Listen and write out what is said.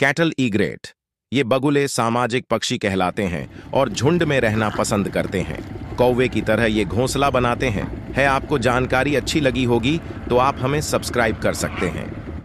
cattle ईग्रेट ये बगुले सामाजिक पक्षी कहलाते हैं और झुंड में रहना पसंद करते हैं कौवे की तरह ये घोंसला बनाते हैं है आपको जानकारी अच्छी लगी होगी तो आप हमें सब्सक्राइब कर सकते हैं